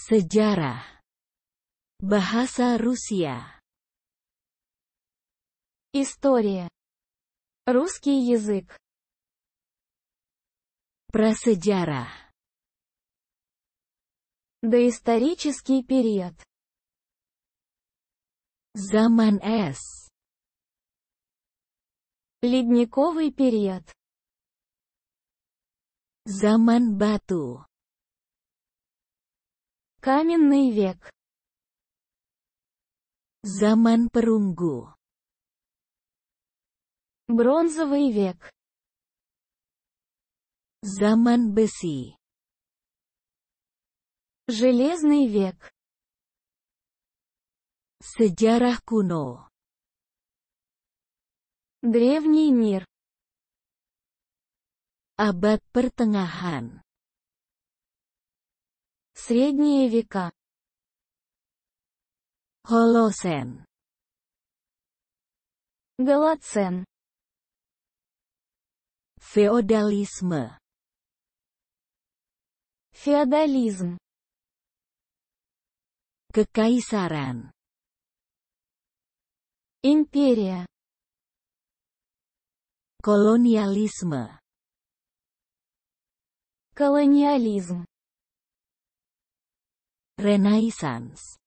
Sejarah Bahasa Rusia История Русский язык Про sejarah Доисторический период Zaman S Ледниковый период Zaman бату. Каменный век. Zaman perunggu. Бронзовый век. Zaman besi. Железный век. Sejarah kuno. Древний мир. Abad pertengahan. Средние века. Холоцен. Голоцен. Феодализм. Феодализм. Кекаисаран. Империя. Колониализм. Колониализм. Ренессанс.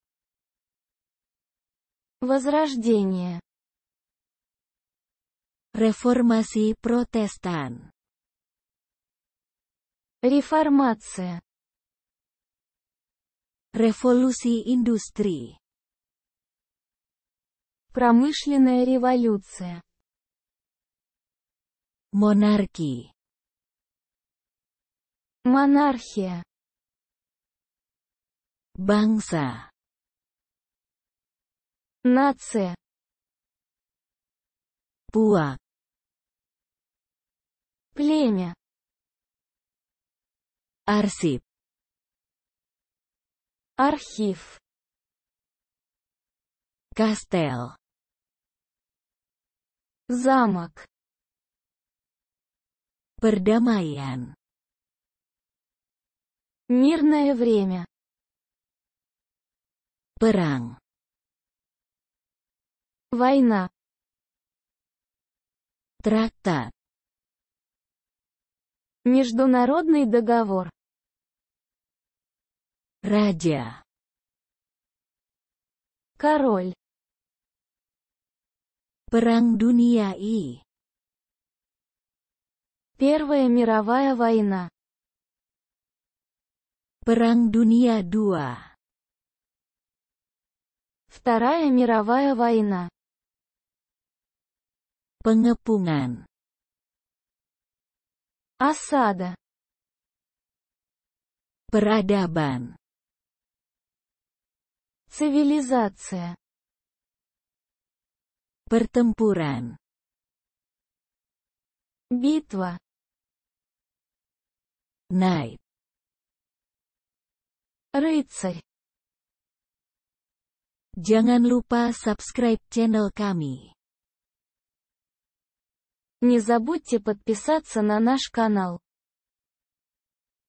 Возрождение. Реформации протестан. Реформация. Революции индустрии. Промышленная революция. Монархии. Монархия. Bangsa. Нация. Пуа. Племя. Арсип. Архив. Кастел. Замок. Perdamaian. Мирное время перанг, Война. Трактат. Международный договор. радиа, Король. Perang Dunia I. Первая мировая война. Perang Dunia II. Вторая мировая война. Pengepungan. Осада. Peradaban. Цивилизация. Pertempuran. Битва. Найт. Рыцарь. Jangan lupa subscribe channel ками. Не забудьте подписаться на наш канал.